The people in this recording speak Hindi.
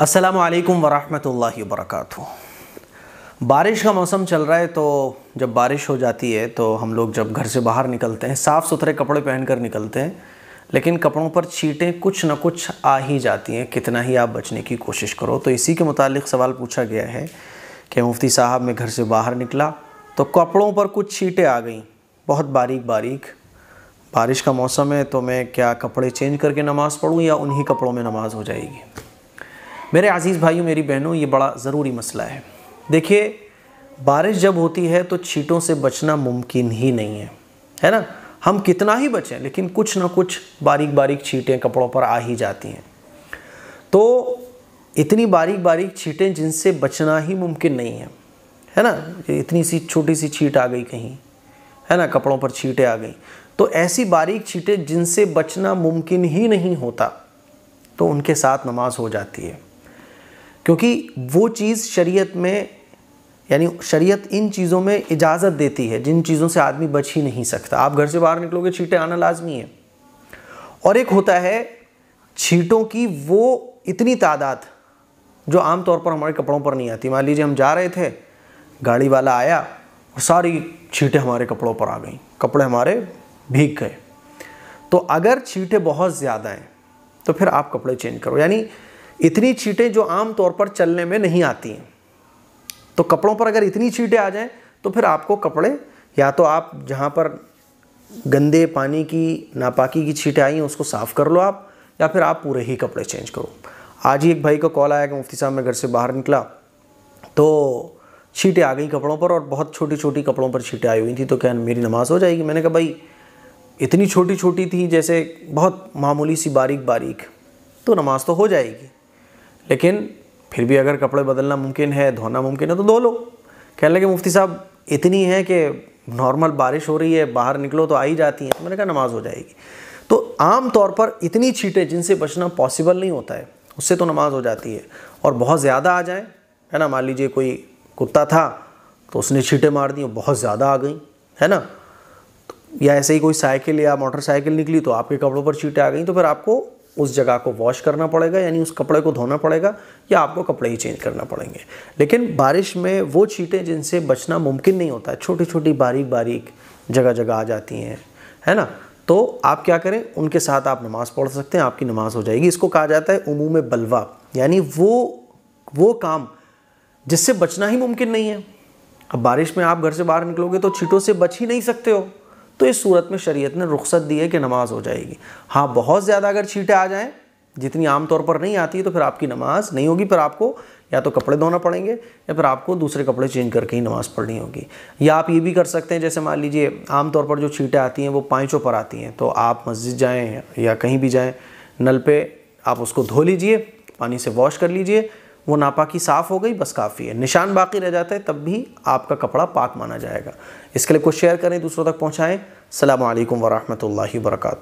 असलकम वरहमल वरक बारिश का मौसम चल रहा है तो जब बारिश हो जाती है तो हम लोग जब घर से बाहर निकलते हैं साफ़ सुथरे कपड़े पहन कर निकलते हैं लेकिन कपड़ों पर छीटें कुछ ना कुछ आ ही जाती हैं कितना ही आप बचने की कोशिश करो तो इसी के मुतालिक सवाल पूछा गया है कि मुफ्ती साहब मैं घर से बाहर निकला तो कपड़ों पर कुछ छीटें आ गई बहुत बारीक बारीक बारिश का मौसम है तो मैं क्या कपड़े चेंज करके नमाज़ पढ़ूँ या उन्हीं कपड़ों में नमाज़ हो जाएगी मेरे अज़ीज़ भाइयों मेरी बहनों ये बड़ा ज़रूरी मसला है देखिए बारिश जब होती है तो छीटों से बचना मुमकिन ही नहीं है है ना हम कितना ही बचें लेकिन कुछ ना कुछ बारीक बारीक छीटें कपड़ों पर आ ही जाती हैं तो इतनी बारीक बारीक छीटें जिनसे बचना ही मुमकिन नहीं है है ना इतनी सी छोटी सी छीट आ गई कहीं है ना कपड़ों पर छीटें आ गई तो ऐसी बारीक छीटें जिनसे बचना मुमकिन ही नहीं होता तो उनके साथ नमाज हो जाती है क्योंकि वो चीज़ शरीयत में यानी शरीयत इन चीज़ों में इजाज़त देती है जिन चीज़ों से आदमी बच ही नहीं सकता आप घर से बाहर निकलोगे छीटें आना लाजमी है और एक होता है छीटों की वो इतनी तादाद जो आम तौर पर हमारे कपड़ों पर नहीं आती मान लीजिए हम जा रहे थे गाड़ी वाला आया और सारी छीटें हमारे कपड़ों पर आ गई कपड़े हमारे भीग गए तो अगर छीटें बहुत ज़्यादा हैं तो फिर आप कपड़े चेंज करो यानी इतनी चीटें जो आम तौर पर चलने में नहीं आती हैं तो कपड़ों पर अगर इतनी चीटें आ जाएं तो फिर आपको कपड़े या तो आप जहाँ पर गंदे पानी की नापाकी की छीटें आई हैं उसको साफ़ कर लो आप या फिर आप पूरे ही कपड़े चेंज करो आज ही एक भाई का कॉल आया कि मुफ्ती साहब मैं घर से बाहर निकला तो छीटें आ गई कपड़ों पर और बहुत छोटी छोटी कपड़ों पर छीटें आई हुई थी तो क्या मेरी नमाज़ हो जाएगी मैंने कहा भाई इतनी छोटी छोटी थी जैसे बहुत मामूली सी बारीक बारीक तो नमाज़ तो हो जाएगी लेकिन फिर भी अगर कपड़े बदलना मुमकिन है धोना मुमकिन है तो धो लो कहने लगे मुफ्ती साहब इतनी है कि नॉर्मल बारिश हो रही है बाहर निकलो तो आ ही जाती है तो मैंने कहा नमाज हो जाएगी तो आम तौर पर इतनी छीटें जिनसे बचना पॉसिबल नहीं होता है उससे तो नमाज हो जाती है और बहुत ज़्यादा आ जाए है ना मान लीजिए कोई कुत्ता था तो उसने छीटें मार दी बहुत ज़्यादा आ गई है ना तो या ऐसे ही कोई साइकिल या मोटरसाइकिल निकली तो आपके कपड़ों पर छीटें आ गई तो फिर आपको उस जगह को वॉश करना पड़ेगा यानी उस कपड़े को धोना पड़ेगा या आपको कपड़े ही चेंज करना पड़ेंगे लेकिन बारिश में वो छीटें जिनसे बचना मुमकिन नहीं होता है छोटी छोटी बारीक बारीक जगह जगह आ जाती हैं है ना तो आप क्या करें उनके साथ आप नमाज़ पढ़ सकते हैं आपकी नमाज़ हो जाएगी इसको कहा जाता है उमूम बलवा यानी वो वो काम जिससे बचना ही मुमकिन नहीं है अब बारिश में आप घर से बाहर निकलोगे तो छीटों से बच ही नहीं सकते हो तो इस सूरत में शरीयत ने रुख्सत दी है कि नमाज़ हो जाएगी हाँ बहुत ज़्यादा अगर छीटें आ जाएँ जितनी आम तौर पर नहीं आती तो फिर आपकी नमाज़ नहीं होगी फिर आपको या तो कपड़े धोना पड़ेंगे या फिर आपको दूसरे कपड़े चेंज करके ही नमाज़ पढ़नी होगी या आप ये भी कर सकते हैं जैसे मान लीजिए आम तौर पर जो छीटें आती हैं वो पाँचों पर आती हैं तो आप मस्जिद जाएँ या कहीं भी जाएँ नल पर आप उसको धो लीजिए पानी से वॉश कर लीजिए वो नापाकी साफ़ हो गई बस काफ़ी है निशान बाकी रह जाता है तब भी आपका कपड़ा पाक माना जाएगा इसके लिए कुछ शेयर करें दूसरों तक पहुँचाएँ अल्लाम वरहमल वर्का